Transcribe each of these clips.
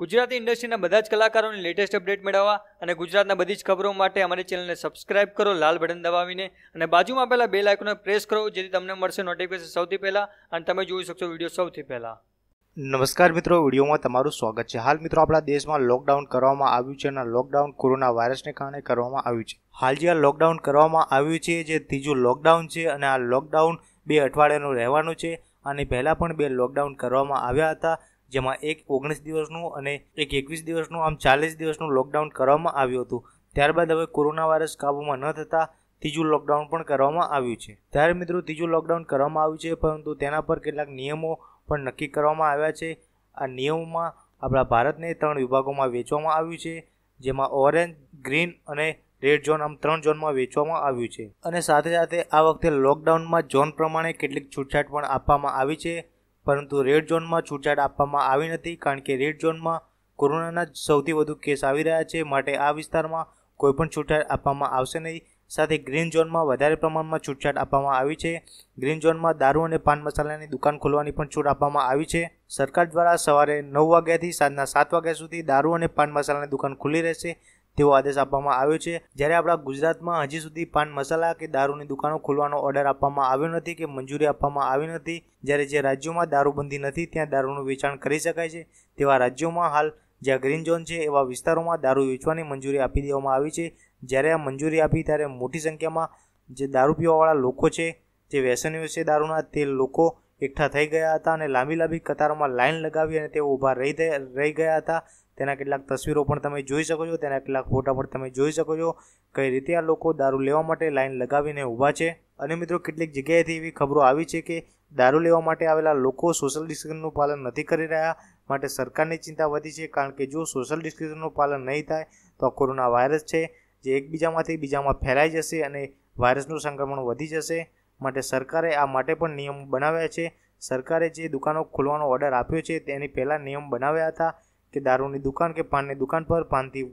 ગુજરાતી ઇન્ડસ્ટ્રીના બધા જ કલાકારોની લેટેસ્ટ અપડેટ મેળવવા અને ગુજરાતના બધી જ ખબરો માટે અમારી ચેનલને સબસ્ક્રાઇબ કરો લાલ બટન દબાવીને અને બાજુમાં આપેલા બે લાઇકોને પ્રેસ કરો જેથી તમને મળશે નોટિફિકેશન સૌથી પહેલાં અને તમે જોઈ શકશો વિડીયો સૌથી પહેલાં નમસ્કાર મિત્રો વિડીયોમાં તમારું સ્વાગત છે હાલ મિત્રો આપણા દેશમાં લોકડાઉન કરવામાં આવ્યું છે અને લોકડાઉન કોરોના વાયરસને કારણે કરવામાં આવ્યું છે હાલ જે આ લોકડાઉન કરવામાં આવ્યું છે જે ત્રીજું લોકડાઉન છે અને આ લોકડાઉન બે અઠવાડિયાનું રહેવાનું છે આની પહેલાં પણ બે લોકડાઉન કરવામાં આવ્યા હતા જેમાં એક ઓગણીસ દિવસનું અને એક એકવીસ દિવસનું આમ ચાલીસ દિવસનું લોકડાઉન કરવામાં આવ્યું હતું ત્યારબાદ હવે કોરોના વાયરસ કાબૂમાં ન થતાં ત્રીજું લોકડાઉન પણ કરવામાં આવ્યું છે ત્યારે મિત્રો ત્રીજું લોકડાઉન કરવામાં આવ્યું છે પરંતુ તેના પર કેટલાક નિયમો પણ નક્કી કરવામાં આવ્યા છે આ નિયમોમાં આપણા ભારતને ત્રણ વિભાગોમાં વેચવામાં આવ્યું છે જેમાં ઓરેન્જ ગ્રીન અને રેડ ઝોન આમ ત્રણ ઝોનમાં વેચવામાં આવ્યું છે અને સાથે સાથે આ વખતે લોકડાઉનમાં ઝોન પ્રમાણે કેટલીક છૂટછાટ પણ આપવામાં આવી છે પરંતુ રેડ ઝોનમાં છૂટછાટ આપવામાં આવી નથી કારણ કે રેડ ઝોનમાં કોરોનાના સૌથી વધુ કેસ આવી રહ્યા છે માટે આ વિસ્તારમાં કોઈપણ છૂટછાટ આપવામાં આવશે નહીં સાથે ગ્રીન ઝોનમાં વધારે પ્રમાણમાં છૂટછાટ આપવામાં આવી છે ગ્રીન ઝોનમાં દારૂ અને પાન મસાલાની દુકાન ખોલવાની પણ છૂટ આપવામાં આવી છે સરકાર દ્વારા સવારે નવ વાગ્યાથી સાંજના સાત વાગ્યા સુધી દારૂ અને પાન મસાલાની દુકાન ખુલ્લી રહેશે તેવો આદેશ આપવામાં આવ્યો છે જ્યારે આપણા ગુજરાતમાં હજી સુધી પાન મસાલા કે દારૂની દુકાનો ખોલવાનો ઓર્ડર આપવામાં આવ્યો નથી કે મંજૂરી આપવામાં આવી નથી જ્યારે જે રાજ્યોમાં દારૂબંધી નથી ત્યાં દારૂનું વેચાણ કરી શકાય છે તેવા રાજ્યોમાં હાલ જ્યાં ગ્રીન ઝોન છે એવા વિસ્તારોમાં દારૂ વેચવાની મંજૂરી આપી દેવામાં આવી છે જ્યારે આ મંજૂરી આપી ત્યારે મોટી સંખ્યામાં જે દારૂ પીવાવાળા લોકો છે જે વ્યસનીઓ છે દારૂના તે લોકો એકઠા થઈ ગયા હતા અને લાંબી લાંબી કતારોમાં લાઇન લગાવી અને તેઓ ઊભા રહી રહી ગયા હતા તેના કેટલાક તસવીરો પણ તમે જોઈ શકો છો તેના કેટલાક ફોટા પણ તમે જોઈ શકો છો કઈ રીતે આ લોકો દારૂ લેવા માટે લાઇન લગાવીને ઊભા છે અને મિત્રો કેટલીક જગ્યાએથી એવી ખબરો આવી છે કે દારૂ લેવા માટે આવેલા લોકો સોશિયલ ડિસ્ટન્સનું પાલન નથી કરી રહ્યા માટે સરકારની ચિંતા વધી છે કારણ કે જો સોશિયલ ડિસ્ટન્સનું પાલન નહીં થાય તો કોરોના વાયરસ છે જે એકબીજામાંથી બીજામાં ફેલાઈ જશે અને વાયરસનું સંક્રમણ વધી જશે માટે સરકારે આ માટે પણ નિયમ બનાવ્યા છે સરકારે જે દુકાનો ખોલવાનો ઓર્ડર આપ્યો છે તેની પહેલાં નિયમ બનાવ્યા હતા કે દારૂની દુકાન કે પાનની દુકાન પર પાનથી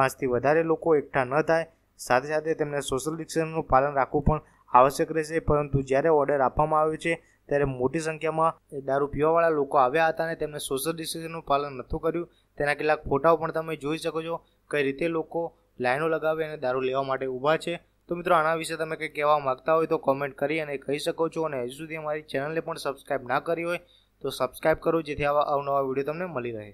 પાંચથી વધારે લોકો એકઠા ન થાય સાથે સાથે તેમને સોશિયલ ડિસ્ટન્સનું પાલન રાખવું પણ આવશ્યક રહેશે પરંતુ જ્યારે ઓર્ડર આપવામાં આવ્યો છે ત્યારે મોટી સંખ્યામાં દારૂ પીવાવાળા લોકો આવ્યા હતા અને તેમને સોશિયલ ડિસ્ટન્સનું પાલન નહોતું કર્યું તેના કેટલાક ફોટાઓ પણ તમે જોઈ શકો છો કઈ રીતે લોકો લાઈનો લગાવી અને દારૂ લેવા માટે ઊભા છે તો મિત્રો આના વિશે તમે કંઈ કહેવા માગતા હોય તો કોમેન્ટ કરી અને કહી શકો છો અને હજુ સુધી અમારી ચેનલને પણ સબસ્ક્રાઈબ ના કરી હોય તો સબસ્ક્રાઈબ કરો જેથી આવા અવનવા વિડીયો તમને મળી રહે